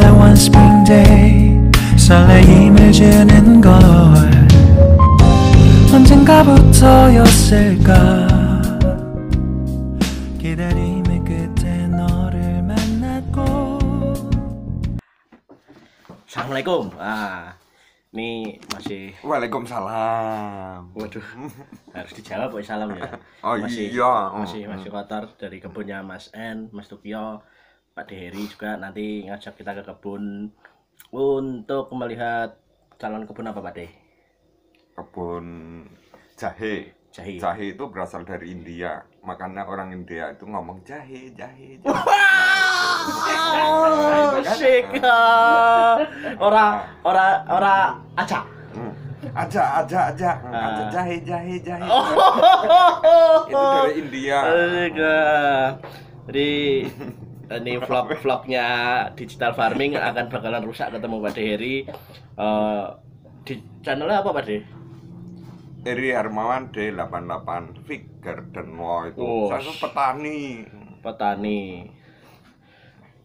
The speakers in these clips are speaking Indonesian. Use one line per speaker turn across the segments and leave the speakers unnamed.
like one spring day 설레임을 주는 걸 언젠가부터였을까 기다림의 끝에 너를
만났고 Assalamualaikum ah. Ini masih Waalaikumsalam. Waduh. harus dijawab oleh salam ya. Oh masih, iya. masih masih kotor dari kebunnya Mas N, Mas Tukio, Pak Dery juga nanti ngajak kita ke kebun untuk melihat calon kebun apa Pak De?
Kebun jahe. Jahe. Jahe itu berasal dari India. Makanya orang India itu ngomong jahe, jahe. jahe. Wow, nah, shake. orang orang orang aja. Aja, hmm. aja, aja. Aja ah. jahe, jahe, jahe. Oh. itu
dari India. Jadi ini vlog vlognya digital farming akan bakalan rusak ketemu Pak Heri uh, di channelnya apa Pak
Heri Hermawan D88 Fig Garden Wall itu oh, saya suka petani
petani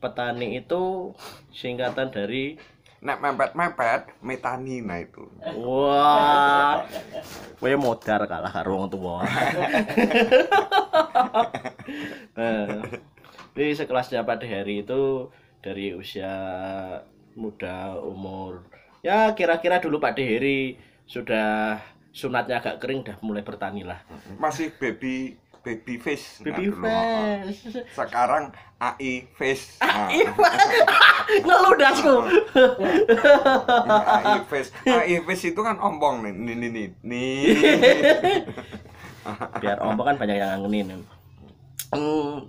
petani itu singkatan dari nek mepet-mepet metani metanina itu. Wah. Kowe modar kalah karung tuh tuwa. Eh. Jadi sekelasnya pada hari itu dari usia muda umur ya kira-kira dulu Pak Heri sudah sunatnya agak kering dah mulai bertani lah.
Masih baby
baby face. Baby nah, face. Dulu.
Sekarang AI face. AI nah. face.
Ngeludasku.
AI nah. face. AI face itu kan ompong nih. Nih nih nih. nih.
Biar ompong kan banyak yang ngangenin. Hmm,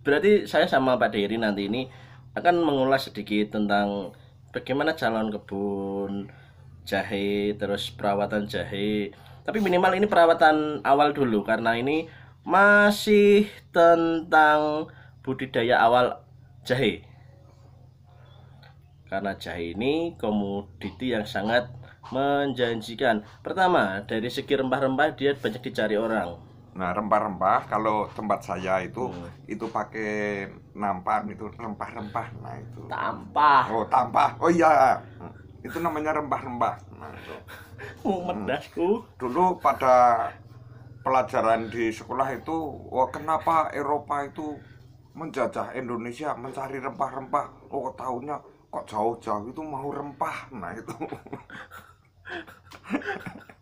berarti saya sama Pak Dery nanti ini akan mengulas sedikit tentang bagaimana calon kebun jahe terus perawatan jahe tapi minimal ini perawatan awal dulu karena ini masih tentang budidaya awal jahe karena jahe ini komoditi yang sangat menjanjikan pertama dari segi rempah-rempah dia banyak dicari orang Nah, rempah-rempah kalau tempat saya itu hmm.
itu pakai nampan itu rempah-rempah. Nah, itu. Tampah. Oh, tampah. Oh iya. Itu namanya rempah-rempah. Nah, itu. Umet hmm. Dulu pada pelajaran di sekolah itu wah kenapa Eropa itu menjajah Indonesia mencari rempah-rempah. Oh, tahunya kok jauh-jauh itu mau rempah. Nah, itu.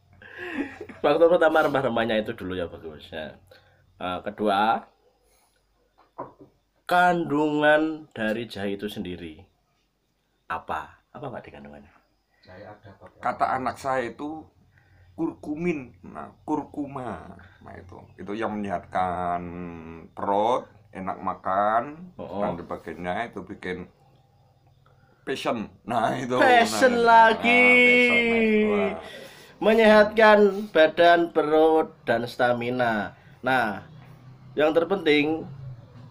Waktu pertama rempah-rempahnya itu dulu ya bagusnya uh, eh, kedua kandungan dari jahe itu sendiri apa apa pak di kandungannya kata anak saya itu kurkumin
nah kurkuma nah itu itu yang menyehatkan perut enak makan oh, oh. dan sebagainya itu bikin passion nah
itu passion nah, lagi nah, passion, nah, itu, menyehatkan badan, perut, dan stamina. Nah, yang terpenting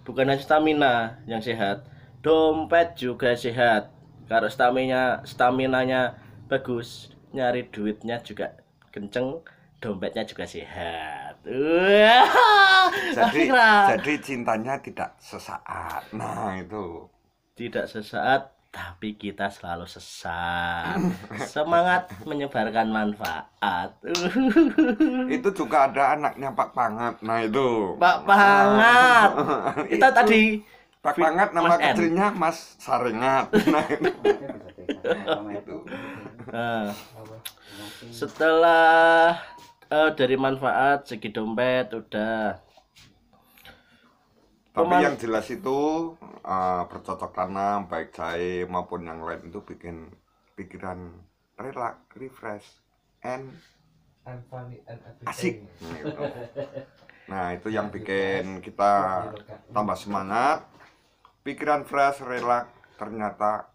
bukan hanya stamina yang sehat, dompet juga sehat. Kalau stamina stamina-nya bagus, nyari duitnya juga kenceng, dompetnya juga sehat. jadi, jadi cintanya tidak sesaat. Nah, itu. Tidak sesaat, tapi kita selalu sesat. Semangat menyebarkan manfaat. itu juga
ada anaknya Pak
Pangat. Nah, itu. Pak Pangat.
kita tadi Pak Pangat nama Mas kecilnya Mas Saringat Nah, itu.
Eh, setelah uh, dari manfaat segi dompet udah tapi yang jelas itu
uh, bercocok tanam baik cai maupun yang lain itu bikin pikiran relax, refresh, and, and funny and asik. Gitu. Nah itu yang bikin kita tambah semangat, pikiran fresh, relax ternyata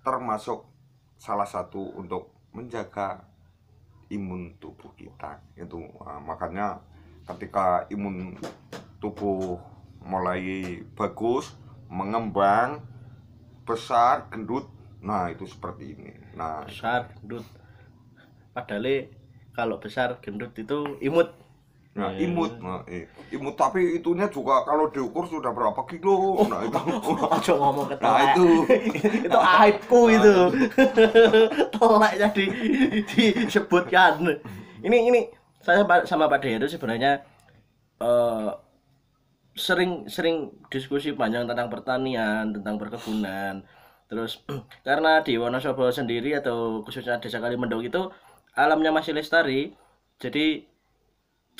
termasuk salah satu untuk menjaga imun tubuh kita itu uh, makanya ketika imun tubuh mulai bagus mengembang besar gendut nah itu seperti ini
nah besar gendut padahal kalau besar gendut itu imut Nah, iya. imut, nah, eh. imut
tapi itunya
juga kalau diukur sudah berapa kilo. Oh, nah, itu. Aja ngomong ke Nah, nah itu. itu aibku itu. Tolak jadi disebutkan. Ini ini saya sama Pak Deru sebenarnya uh, sering sering diskusi panjang tentang pertanian, tentang perkebunan. Terus karena di Wonosobo sendiri atau khususnya Desa Kalimendong itu alamnya masih lestari. Jadi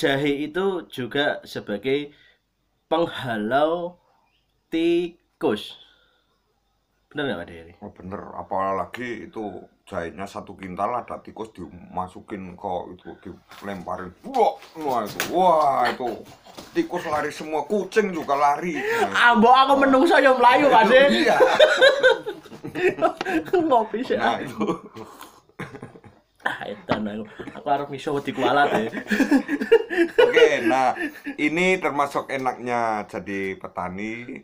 jahe itu juga sebagai penghalau tikus. Bener nggak Pak Dery? Oh, bener,
apalagi itu jahitnya satu kintal ada tikus dimasukin ke itu dilemparin wah wah itu wah itu tikus lari semua kucing juga
lari ambo aku menunggu saya melayu pak sih iya mau pisah nah itu ah itu aku aku harus miso di
kuala ya oke nah ini termasuk enaknya jadi petani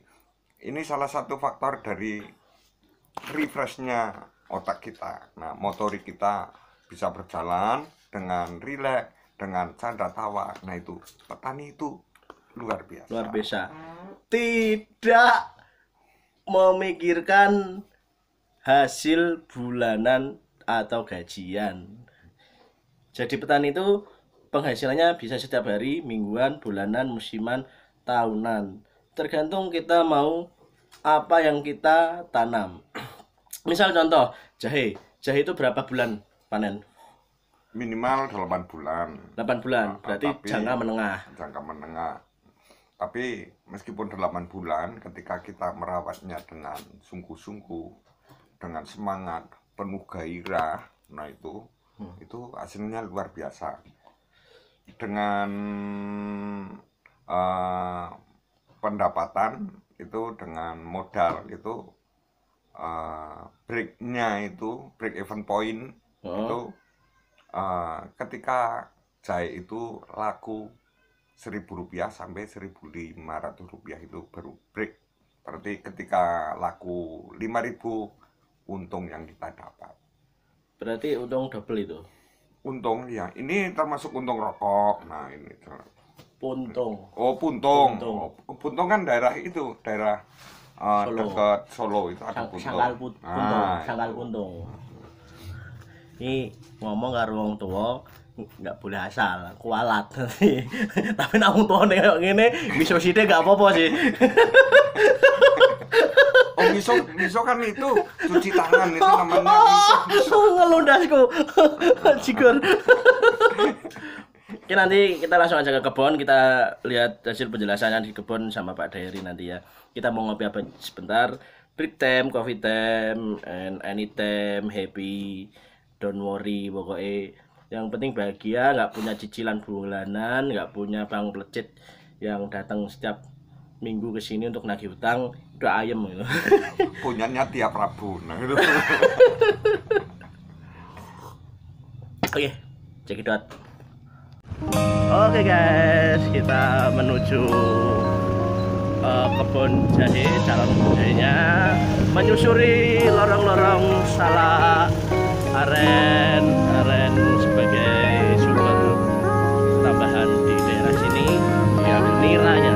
ini salah satu faktor dari refreshnya otak kita nah motorik kita bisa berjalan dengan rileks dengan canda tawa nah itu petani itu luar biasa luar biasa
tidak memikirkan hasil bulanan atau gajian jadi petani itu penghasilannya bisa setiap hari mingguan bulanan musiman tahunan tergantung kita mau apa yang kita tanam misal contoh jahe jahe itu berapa bulan panen minimal 8 bulan 8 bulan nah, berarti tapi, jangka menengah jangka menengah tapi meskipun
8 bulan ketika kita merawatnya dengan sungguh-sungguh dengan semangat penuh gairah nah itu hmm. itu hasilnya luar biasa dengan uh, pendapatan itu dengan modal itu uh, breaknya itu break even point oh. itu uh, ketika jahe itu laku seribu rupiah sampai seribu lima ratus rupiah itu baru break berarti ketika laku lima ribu untung yang kita dapat berarti untung double itu untung ya ini termasuk untung rokok nah ini Puntung. Oh, Puntung. Puntung. Oh, Puntung kan
daerah itu, daerah Oh, Solo. dekat Solo itu ada Sang, Puntung. Sangkal Puntung, ah, iya. Sangkal Puntung. Ini ngomong karo wong tua nggak boleh asal kualat nanti tapi nak wong tua nih kayak gini miso sithik gak apa-apa sih oh miso miso kan itu cuci tangan itu namanya miso ngelundasku jigur Oke nanti kita langsung aja ke kebun kita lihat hasil penjelasannya di kebun sama Pak Dairi nanti ya kita mau ngopi apa sebentar break time coffee time and any time happy don't worry pokoknya yang penting bahagia nggak punya cicilan bulanan nggak punya bank pelecet yang datang setiap minggu ke sini untuk nagih utang udah ayam, gitu. Punyanya tiap Rabu. Nah, gitu. Oke, cekidot. Oke guys, kita menuju Eh, kebun jahe calon budayanya menyusuri lorong-lorong salah aren aren sebagai sumber tambahan di daerah sini diambil nilainya.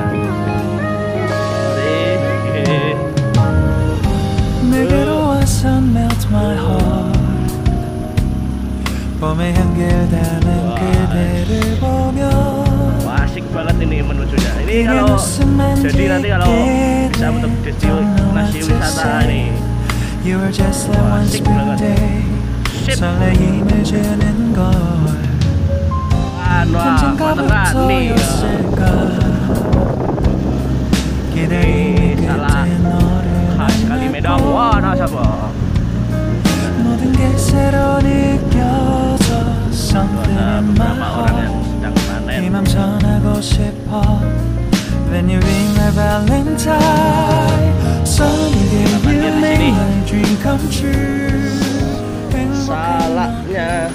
향기를 담은 그대를 banget ini menujunya ini kalau jadi nanti kalau bisa untuk destinasi wisata ini wah asik banget wah wah nih ini salah kali Medan wah
네맘 전하고 싶어 When you ring my
valentine Someday you make my dream come true Salahnya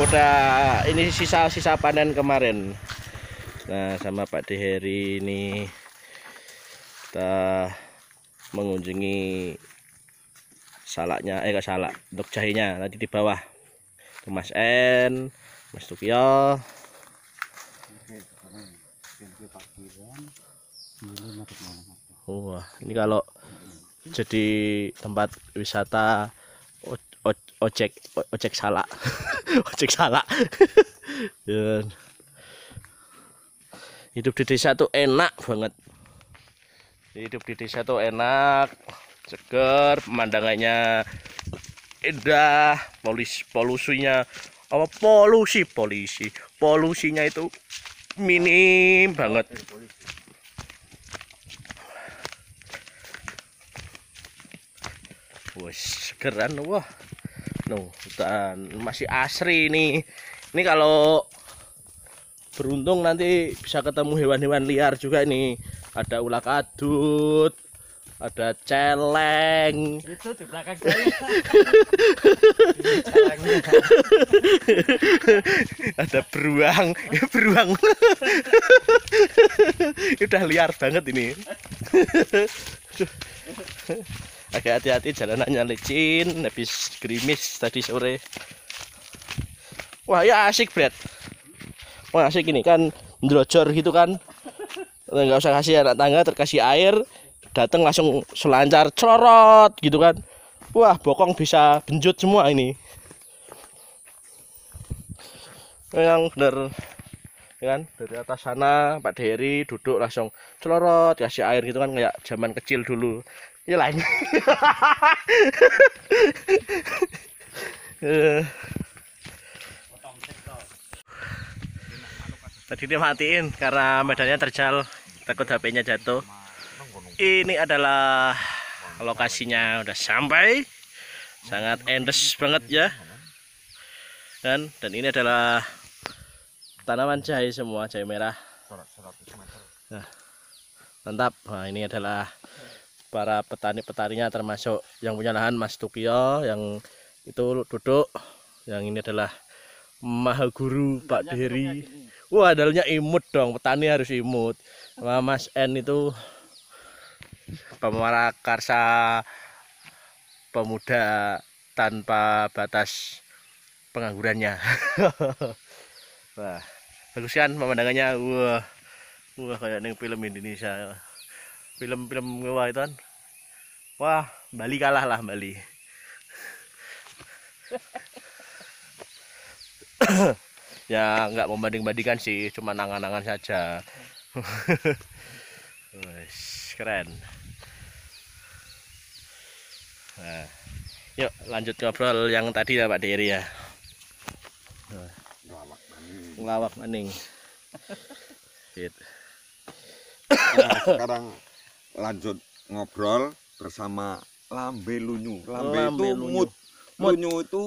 udah ini sisa-sisa panen kemarin nah sama Pak Diheri ini kita mengunjungi salaknya eh enggak salak untuk jahenya nanti di bawah itu Mas N Mas Tukio Oh, wah ini kalau jadi tempat wisata ojek ojek salah ojek salah dan ya. hidup di desa tuh enak banget hidup di desa tuh enak seger pemandangannya indah polis polusinya apa polusi polisi polusinya itu minim banget bos segeran wah no dan masih asri ini ini kalau beruntung nanti bisa ketemu hewan-hewan liar juga ini ada ular kadut ada celeng itu di belakang saya ada beruang ya beruang udah liar banget ini agak hati-hati jalanannya licin habis gerimis tadi sore wah ya asik Brad wah asik ini kan drojor gitu kan nggak usah kasih anak tangga terkasih air datang langsung selancar celorot gitu kan wah bokong bisa benjut semua ini yang bener ya kan dari atas sana Pak Dery duduk langsung celorot kasih air gitu kan kayak zaman kecil dulu với iya lại eh. tadi dia matiin karena medannya terjal takut HP-nya jatuh ini adalah lokasinya udah sampai sangat endes banget ya Dan dan ini adalah tanaman jahe semua jahe merah nah, mantap nah ini adalah para petani-petaninya termasuk yang punya lahan Mas Tukio yang itu duduk yang ini adalah Mahaguru Pak Diri wah dalamnya imut dong petani harus imut sama Mas N itu pemara karsa pemuda tanpa batas penganggurannya wah bagus kan pemandangannya wah wah kayak neng film Indonesia film-film gue itu kan wah Bali kalah lah Bali ya nggak membanding-bandingkan sih cuma nangan-nangan saja keren nah, yuk lanjut ngobrol yang tadi ya Pak Diri ya ngelawak maning gitu. nah,
sekarang lanjut ngobrol bersama Lambe Lunyu. Oh, Lambe, Lambe itu Lunyu. Mood. Lunyu itu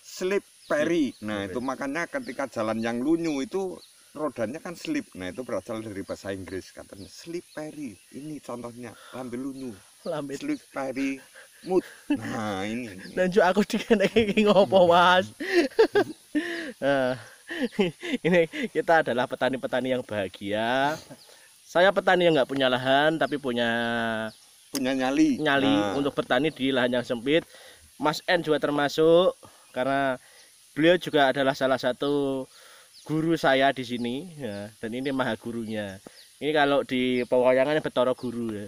slip peri. Nah, okay. itu makanya ketika jalan yang lunyu itu rodanya kan slip. Nah, itu berasal dari bahasa Inggris katanya slip peri. Ini contohnya Lambe Lunyu. Lambe slip peri mood. Nah,
ini. Dan juga aku dikenek ngopo, Mas. Eh, ini kita adalah petani-petani yang bahagia saya petani yang nggak punya lahan tapi punya punya nyali nyali nah. untuk bertani di lahan yang sempit Mas N juga termasuk karena beliau juga adalah salah satu guru saya di sini ya dan ini maha gurunya ini kalau di pewayangannya betoro guru ya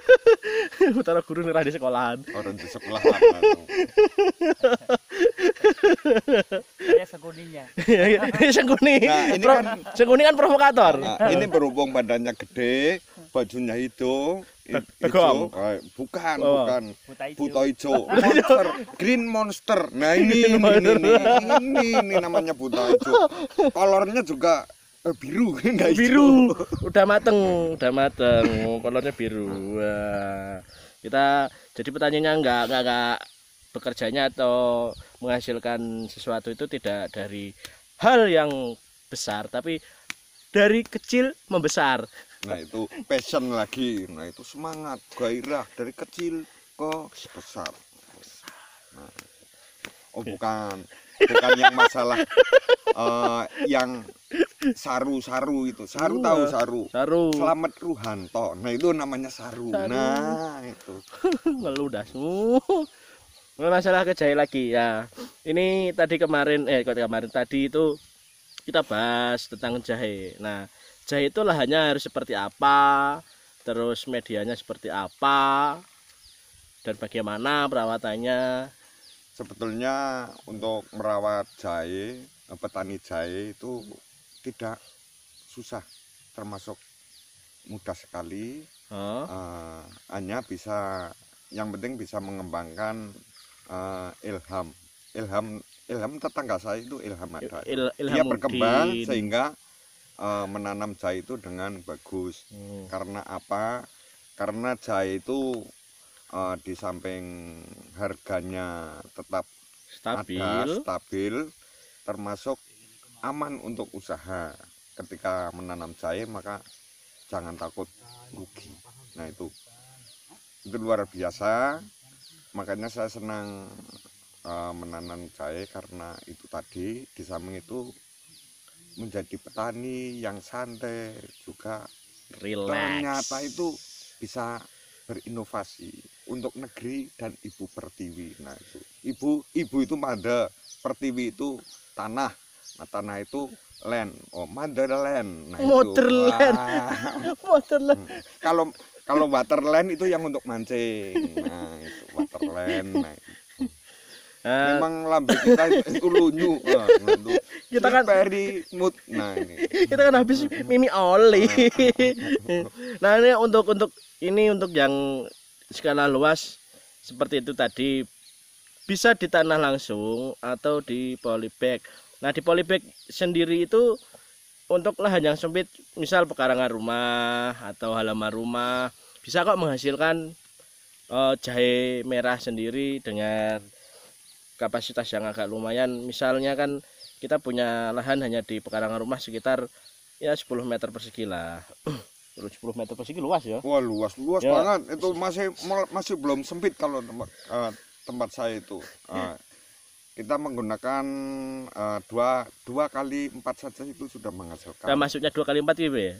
betoro guru nerah di sekolahan orang di sekolah Saya sengkuninya. Iya, iya. sengkuni. Nah, ini kan sengkuni kan provokator. Nah, ini
berhubung badannya gede, bajunya itu itu eh, bukan, oh. bukan. Buta hijau. Monster, green monster. Nah, ini ini, ini ini ini, namanya buta hijau. Kolornya juga eh, biru biru
udah mateng udah mateng kolornya biru kita jadi petanya enggak enggak enggak bekerjanya atau menghasilkan sesuatu itu tidak dari hal yang besar tapi dari kecil membesar nah itu passion lagi nah itu semangat gairah dari kecil ke sebesar
nah. oh bukan bukan yang masalah uh, yang saru saru itu saru uh, tahu saru saru selamat
ruhanto nah itu namanya saru, saru. nah itu meludah masalah kejahit lagi ya ini tadi kemarin eh kemarin tadi itu kita bahas tentang jahe nah jahe itu lahannya harus seperti apa terus medianya seperti apa dan bagaimana perawatannya sebetulnya untuk merawat jahe eh, petani
jahe itu tidak susah termasuk mudah sekali huh? Oh. uh, eh, hanya bisa yang penting bisa mengembangkan uh, ilham ilham ilham tetangga saya itu ilham ada Il, ilham dia berkembang mungkin. sehingga uh, menanam jahe itu dengan bagus hmm. karena apa karena jahe itu uh, di samping harganya tetap stabil ada, stabil termasuk aman untuk usaha ketika menanam jahe maka jangan takut rugi nah itu itu luar biasa makanya saya senang uh, menanam jahe karena itu tadi di samping itu menjadi petani yang santai juga
Relax. ternyata
itu bisa berinovasi untuk negeri dan ibu pertiwi nah itu ibu ibu itu mada pertiwi itu tanah nah tanah itu land oh motherland nah Motherland.
itu Motherland. Hmm.
Kalau kalau waterland itu yang untuk mancing nah itu
waterland nah,
Uh, Memang lambe kita ulunyu. Nah, oh, kita
kan peri mut. Nah ini. Kita kan habis mimi oli. Ah, ah, ah. nah ini untuk untuk ini untuk yang skala luas seperti itu tadi bisa di tanah langsung atau di polybag. Nah di polybag sendiri itu untuk lahan yang sempit misal pekarangan rumah atau halaman rumah bisa kok menghasilkan uh, jahe merah sendiri dengan kapasitas yang agak lumayan misalnya kan kita punya lahan hanya di pekarangan rumah sekitar ya 10 meter persegi lah 10 meter persegi luas ya wah luas luas ya. banget itu masih
masih belum sempit kalau tempat uh, tempat saya itu uh, kita menggunakan uh, dua dua kali empat saja itu sudah menghasilkan. Nah, maksudnya
dua kali empat gitu ya?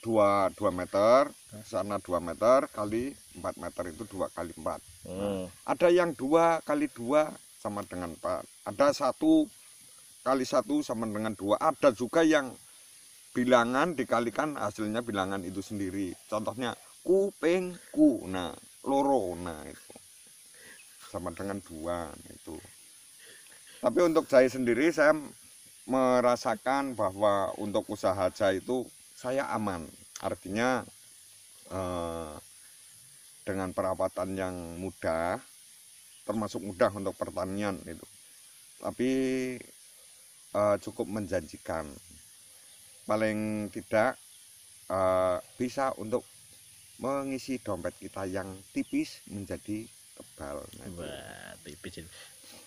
Dua dua meter,
sana dua meter kali empat meter itu dua kali empat. Hmm. Nah, ada yang dua kali dua sama dengan empat. Ada satu kali satu sama dengan dua. Ada juga yang bilangan dikalikan hasilnya bilangan itu sendiri. Contohnya kuping ku. Nah, loro. Nah itu sama dengan dua nah, itu tapi untuk jahe sendiri saya merasakan bahwa untuk usaha jahe itu saya aman. Artinya eh, dengan perawatan yang mudah, termasuk mudah untuk pertanian itu. Tapi eh, cukup menjanjikan. Paling tidak eh, bisa untuk mengisi dompet kita yang tipis menjadi tebal. Nah,
Wah, tipis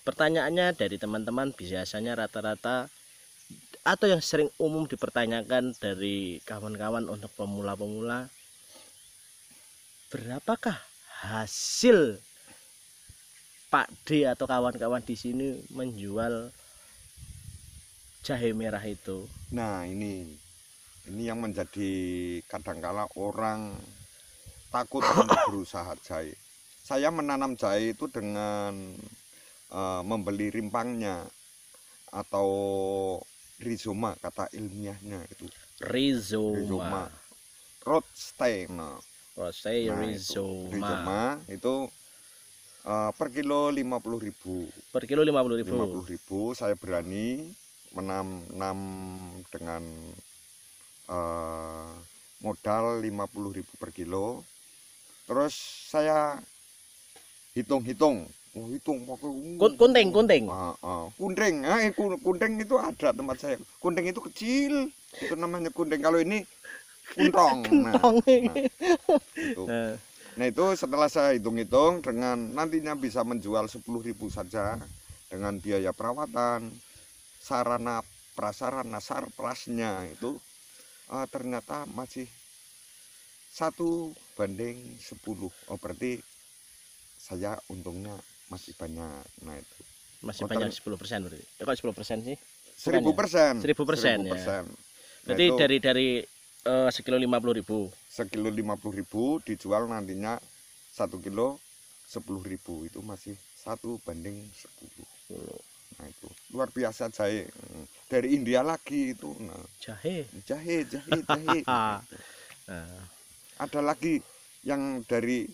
pertanyaannya dari teman-teman biasanya rata-rata atau yang sering umum dipertanyakan dari kawan-kawan untuk pemula-pemula berapakah hasil Pak D atau kawan-kawan di sini menjual jahe merah itu nah ini ini yang menjadi kadangkala
orang takut untuk berusaha jahe saya menanam jahe itu dengan Eh, membeli rimpangnya atau rizoma kata ilmiahnya itu rizoma, rizoma. rothstein rothstein nah, rizoma. Itu. rizoma itu uh, eh, per kilo lima puluh ribu per kilo lima puluh ribu lima puluh ribu saya berani menam enam dengan uh, modal lima puluh ribu per kilo terus saya hitung-hitung Oh, itu
kunting, kunting. Ah, ah.
Kunting, ah, eh, kunting itu ada tempat saya. Kunting itu kecil, itu namanya kunting. Kalau ini
kuntong. Nah, nah,
itu. Eh. nah itu setelah saya hitung-hitung dengan nantinya bisa menjual sepuluh ribu saja dengan biaya perawatan, sarana prasarana sarprasnya itu uh, ternyata masih satu banding sepuluh Oh berarti saya untungnya
masih banyak nah itu masih Kotor... banyak 10 persen berarti ya, kok 10 persen sih ya? seribu persen seribu persen ya nah, berarti nah, dari dari uh, sekilo lima puluh ribu sekilo
lima puluh ribu dijual nantinya satu kilo sepuluh ribu itu masih satu banding sepuluh nah itu luar biasa jahe hmm. dari India lagi itu nah jahe jahe jahe jahe nah. ada lagi yang dari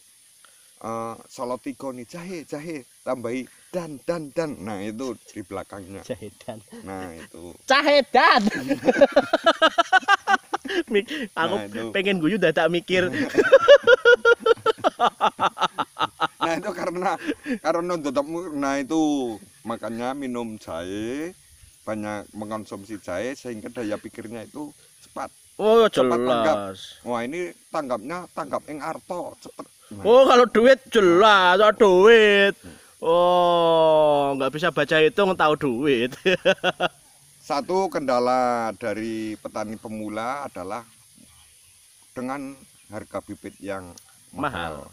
uh, eh, solotiko nih jahe jahe tambahi dan dan dan nah itu di belakangnya jahe dan nah itu
jahe dan Mik, aku nah, itu. pengen guyu udah tak mikir nah itu
karena karena tetap nah itu makanya minum jahe banyak mengkonsumsi jahe sehingga daya pikirnya itu cepat
oh jelas cepat tanggap.
wah ini tanggapnya tanggap yang arto cepat
Oh, kalau duit jelas, ada duit. Oh, nggak bisa baca itu hitung tahu duit.
Satu kendala dari petani pemula adalah dengan harga bibit yang mahal.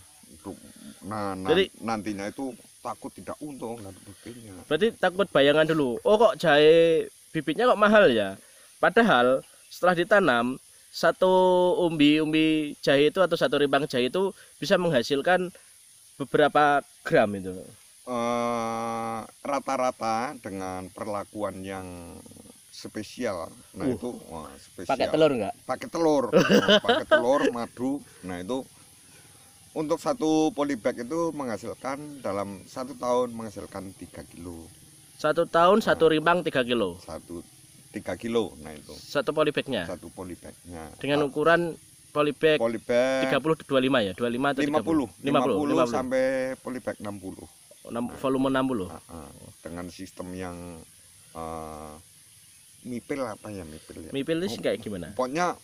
mahal. nah, Jadi, nantinya itu
takut tidak untung Berarti takut bayangan dulu. Oh, kok jahe bibitnya kok mahal ya? Padahal setelah ditanam satu umbi-umbi jahe itu atau satu ribang jahe itu bisa menghasilkan beberapa gram itu?
Eh, rata-rata uh, dengan perlakuan yang spesial. Nah uh, itu wah, spesial. Pakai telur enggak Pakai telur, pakai telur, madu. Nah itu untuk satu polybag itu menghasilkan dalam satu tahun
menghasilkan tiga kilo. Satu tahun nah, satu rimbang tiga kilo. Satu tiga kilo nah itu satu polybagnya satu polybagnya dengan ukuran polybag, polybag 30 lima ya 25 atau lima puluh lima puluh 50 sampai
polybag 60 6, volume 60 puluh nah, dengan sistem yang uh, mipil apa ya mipil ya mipil itu kayak gimana pokoknya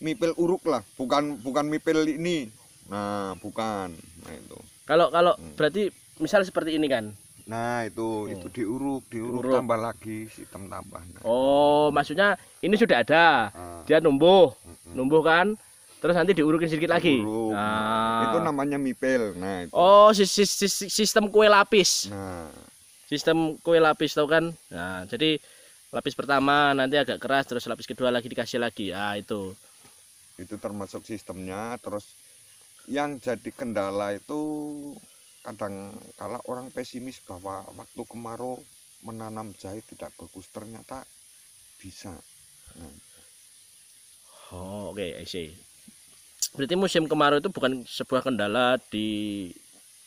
mipil uruk lah bukan bukan
mipil ini
nah bukan nah itu
kalau kalau hmm. berarti misalnya seperti ini kan
Nah, itu oh. itu diuruk, diuruk, tambah lagi sistem tambah. Nah.
Oh, maksudnya ini sudah ada. Ah. Dia numbuh. Mm Numbuh kan? Terus nanti diurukin sedikit lagi. Nah. Ah. Itu
namanya mipel. Nah, itu.
Oh, si si si sistem kue lapis. Nah. Sistem kue lapis tau kan? Nah, jadi lapis pertama nanti agak keras terus lapis kedua lagi dikasih lagi. Ah, itu. Itu termasuk sistemnya terus
yang jadi kendala itu kadang kala orang pesimis bahwa waktu kemarau menanam jahe tidak bagus ternyata
bisa nah. oh oke okay, I see berarti musim kemarau itu bukan sebuah kendala di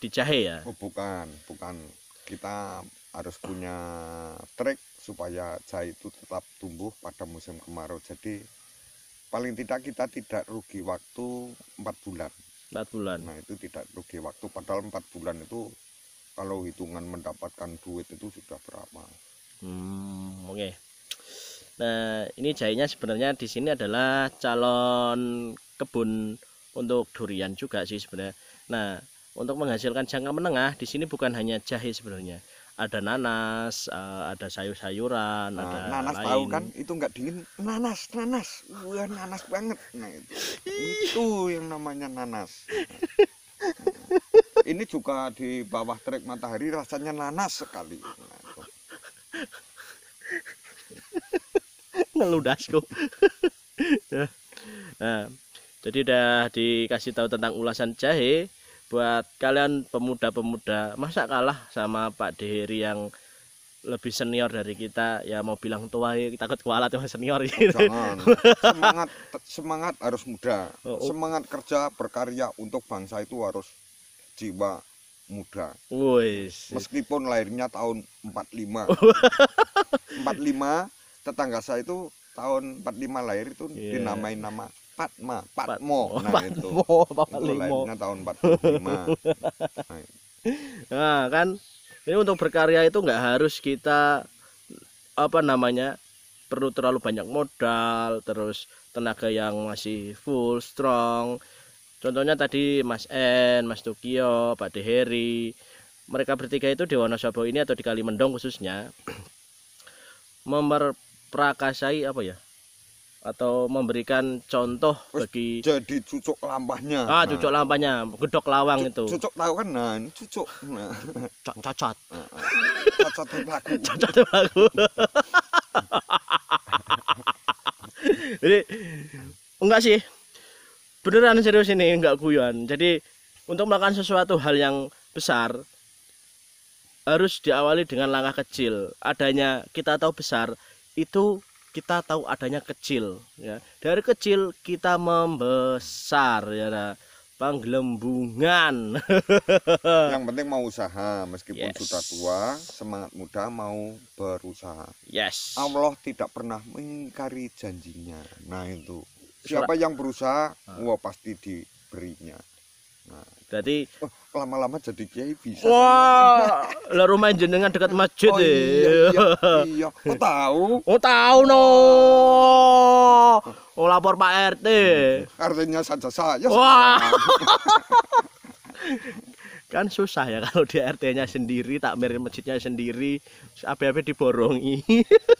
di jahe ya oh, bukan bukan
kita harus punya trik supaya jahe itu tetap tumbuh pada musim kemarau jadi paling tidak kita tidak rugi waktu empat bulan 4 bulan. Nah, itu tidak rugi waktu padahal 4 bulan itu kalau hitungan mendapatkan duit itu sudah berapa.
Hmm, oke. Okay. Nah, ini jahenya sebenarnya di sini adalah calon kebun untuk durian juga sih sebenarnya. Nah, untuk menghasilkan jangka menengah di sini bukan hanya jahe sebenarnya, ada nanas, uh, ada sayur-sayuran, nah, ada nanas lain. tahu kan
itu nggak dingin nanas, nanas, wah nanas banget. Nah itu, itu yang namanya nanas. Nah, ini juga di bawah terik matahari rasanya nanas sekali. Nah,
Ngeludasku. nah, jadi udah dikasih tahu tentang ulasan jahe buat kalian pemuda-pemuda masa kalah sama Pak Deheri yang lebih senior dari kita ya mau bilang tua ya takut kualat sama senior gitu. Jangan.
semangat semangat harus muda oh, oh. semangat kerja berkarya untuk bangsa itu harus jiwa muda
Uis.
meskipun lahirnya tahun 45 45 tetangga saya itu tahun 45 lahir itu yeah. dinamain nama Patma, Patmo. Nah itu. Patmo, itu tahun 45.
Nah, kan ini untuk berkarya itu nggak harus kita apa namanya perlu terlalu banyak modal terus tenaga yang masih full strong contohnya tadi Mas N Mas Tukio, Pak Deheri. mereka bertiga itu di Wonosobo ini atau di Kalimendong khususnya memperprakasai apa ya atau memberikan contoh Terus bagi jadi cucuk lampahnya ah nah. cucuk nah. lampahnya gedok lawang C itu cucuk tahu kan nah ini cucuk nah. cacat cacat pelaku cacat pelaku jadi enggak sih beneran serius ini enggak guyon jadi untuk melakukan sesuatu hal yang besar harus diawali dengan langkah kecil adanya kita tahu besar itu kita tahu adanya kecil ya dari kecil kita membesar ya nah. penggelembungan yang penting mau usaha meskipun
yes. sudah tua semangat muda mau berusaha yes Allah tidak pernah mengingkari janjinya nah itu siapa Surat. yang berusaha ah. wah pasti
diberinya nah jadi oh,
lama-lama jadi kiai bisa. Wah,
lah rumah jenengan dekat masjid oh, iya, ya. iya, iya. Oh, tahu. Oh, tahu no. Oh, lapor Pak RT. RT-nya saja saya. Wah. kan susah ya kalau di RT-nya sendiri, takmir masjidnya sendiri, apa-apa diborongi.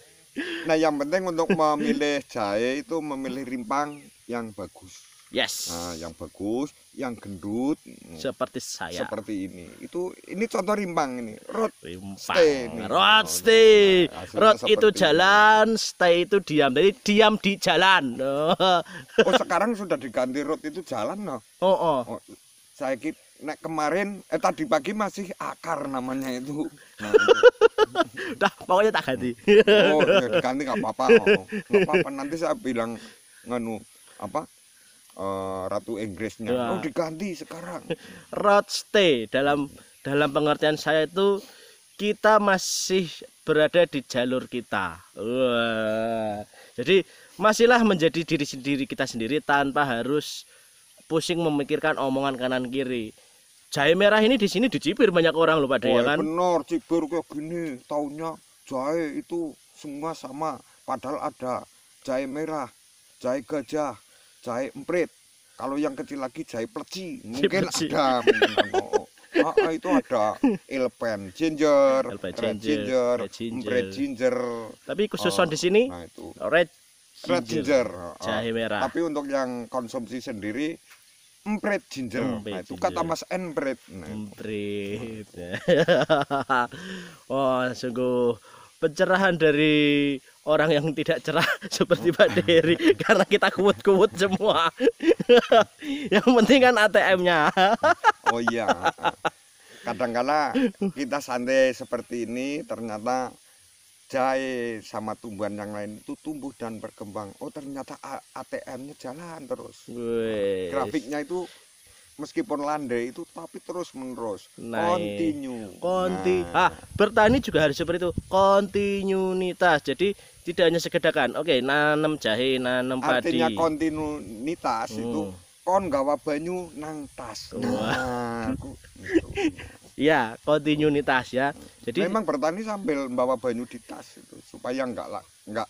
nah, yang penting untuk memilih jahe itu memilih rimpang yang bagus. Yes. Nah, yang bagus, yang gendut. Hmm, seperti saya. Seperti ini. Itu ini contoh rimpang ini.
Road rimpang. stay. Ini. Road oh, stay. Nah, road itu jalan, ini. stay itu diam. Jadi diam di jalan. oh, sekarang sudah diganti road itu jalan
no. Oh, oh. oh saya kira nek kemarin eh tadi pagi masih akar namanya itu. Nah,
Dah, pokoknya tak ganti. oh, ya, diganti nggak apa-apa. Oh, apa-apa nanti saya bilang nganu apa Eh, Ratu Inggrisnya. Ya. Oh
diganti sekarang.
Rod stay dalam dalam pengertian saya itu kita masih berada di jalur kita. Wah. Jadi masihlah menjadi diri sendiri kita sendiri tanpa harus pusing memikirkan omongan kanan kiri. Jahe merah ini di sini dicipir banyak orang loh Pak Dea ya kan.
Benar, cipir kayak gini. Taunya jahe itu semua sama. Padahal ada jahe merah, jahe gajah, jahe emprit kalau yang kecil lagi jahe pleci mungkin pleci. ada oh, oh, itu ada elepen ginger, Elpen red ginger, red ginger, red ginger. Tapi khusus oh, ah, di sini nah itu. red
ginger, red ginger. jahe merah.
Tapi untuk yang konsumsi sendiri
empret ginger. Empret nah, itu ginger. kata Mas empret. Nah, empret. Wah, oh, sungguh pencerahan dari orang yang tidak cerah seperti Pak Dery karena kita kuat-kuat semua. yang penting kan ATM-nya. oh iya. kadang -kadang kita
santai seperti ini ternyata jahe sama tumbuhan yang lain itu tumbuh dan berkembang. Oh ternyata ATM-nya jalan terus.
Weiss. Grafiknya
itu meskipun landai itu tapi terus menerus
nah, continue konti nah. ah bertani juga harus seperti itu kontinuitas jadi tidak hanya segedakan oke nanam jahe nanam padi artinya
kontinuitas hmm. itu kon gawa banyu nang tas nah,
ya kontinuitas ya jadi memang
bertani sambil bawa banyu di tas itu supaya enggak lah
enggak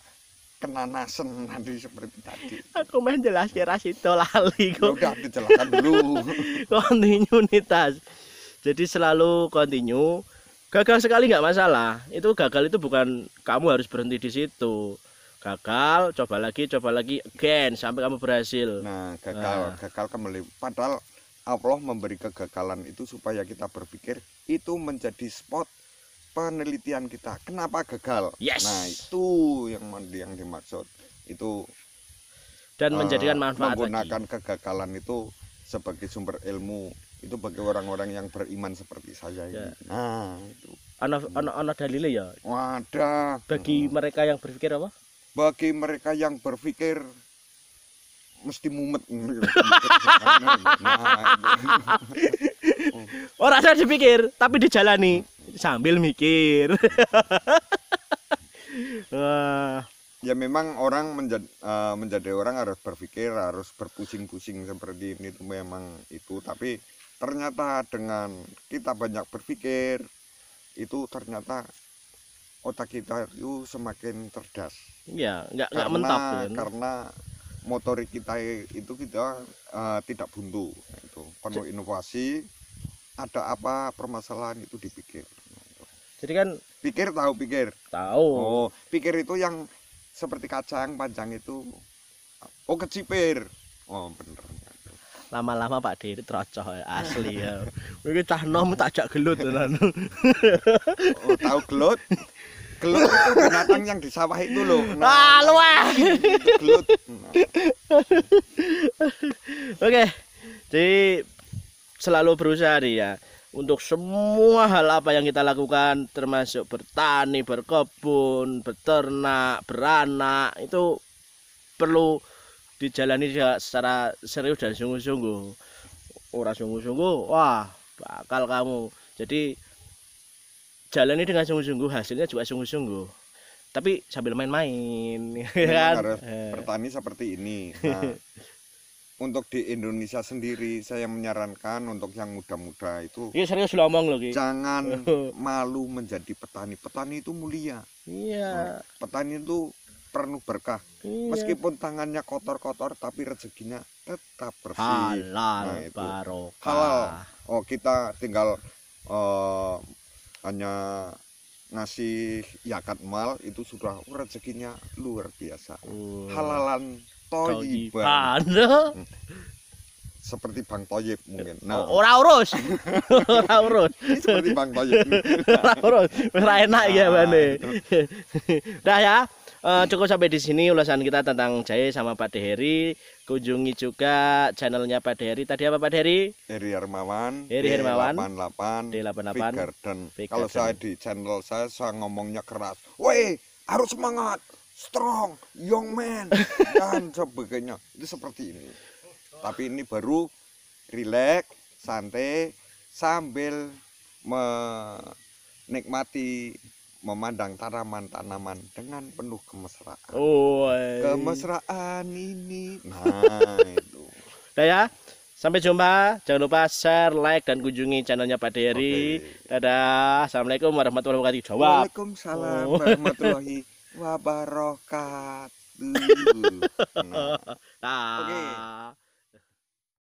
kena nasen nanti seperti tadi. Aku mah jelas kira situ lali kok. Udah dijelaskan dulu. Kontinuitas. Jadi selalu kontinu. Gagal sekali nggak masalah. Itu gagal itu bukan kamu harus berhenti di situ. Gagal, coba lagi, coba lagi again sampai kamu berhasil. Nah, gagal, nah. gagal kembali.
Padahal Allah memberi kegagalan itu supaya kita berpikir itu menjadi spot penelitian kita kenapa gagal yes. nah itu yang yang dimaksud itu dan eh, menjadikan uh, manfaat menggunakan lagi. kegagalan itu sebagai sumber ilmu itu bagi orang-orang yang beriman seperti saya Ya.
Nah, itu. Anak-anak dalile ya. Wadah. Bagi hmm. mereka yang berpikir apa?
Bagi mereka yang berpikir mesti mumet. nah,
Orang saya dipikir, tapi dijalani sambil mikir Wah. ya
memang orang menjadi uh, eh, menjadi orang harus berpikir harus berpusing-pusing seperti ini itu memang itu tapi ternyata dengan kita banyak berpikir itu ternyata otak kita itu semakin cerdas iya nggak nggak mentap kan? karena motorik kita itu kita uh, tidak buntu itu penuh inovasi ada apa permasalahan itu dipikir jadi kan pikir tahu pikir. Tahu. Oh, pikir itu yang seperti
kacang panjang itu. Oh, kecipir. Oh, bener. Lama-lama Pak itu trocoh eh, asli ya. Iki cah nom tak gelut tenan. Ya, oh, tahu gelut? Gelut itu binatang yang di sawah itu loh. Nah, ah, Gelut. Oke. Jadi selalu berusaha dia ya untuk semua hal apa yang kita lakukan termasuk bertani, berkebun, beternak, beranak itu perlu dijalani secara serius dan sungguh-sungguh. Ora sungguh-sungguh, wah bakal kamu. Jadi jalani dengan sungguh-sungguh, hasilnya juga sungguh-sungguh. Tapi sambil main-main, ya iya, kan?
pertani eh. seperti ini. Nah, untuk di Indonesia sendiri saya menyarankan untuk yang muda-muda itu Iya
serius lo omong loh jangan
malu menjadi petani. Petani itu mulia.
Iya. Nah,
petani itu penuh berkah. Iya. Meskipun tangannya kotor-kotor tapi rezekinya tetap bersih. Halal nah, barokah. Halal. Oh, kita tinggal uh, hanya ngasih yakat mal itu sudah rezekinya luar biasa. Uh. Halalan Toyiban. Seperti
Bang Toyib mungkin. Nah. Oh, ora urus. Ora urus. Seperti Bang Toyib. Ora urus. Ora enak ya nah, bane. Dah ya. Uh, cukup sampai di sini ulasan kita tentang jahe sama Pak Heri. Kunjungi juga channelnya Pak Heri. Tadi apa Pak Heri?
Heri Hermawan. Heri Hermawan. D88. D88. Big Garden. Big Garden. Kalau saya di channel saya, saya ngomongnya keras. Woi, harus semangat strong, young man dan sebagainya. Itu seperti ini. Tapi ini baru rileks, santai sambil menikmati memandang tanaman-tanaman dengan penuh kemesraan.
Oh, kemesraan ini. Nah, itu. Udah ya. Sampai jumpa. Jangan lupa share, like dan kunjungi channelnya Pak Dery. Okay. Dadah. Assalamualaikum warahmatullahi wabarakatuh. Jawab. Waalaikumsalam oh. warahmatullahi
wabarakatuh wabarakatuh. Nah, Oke.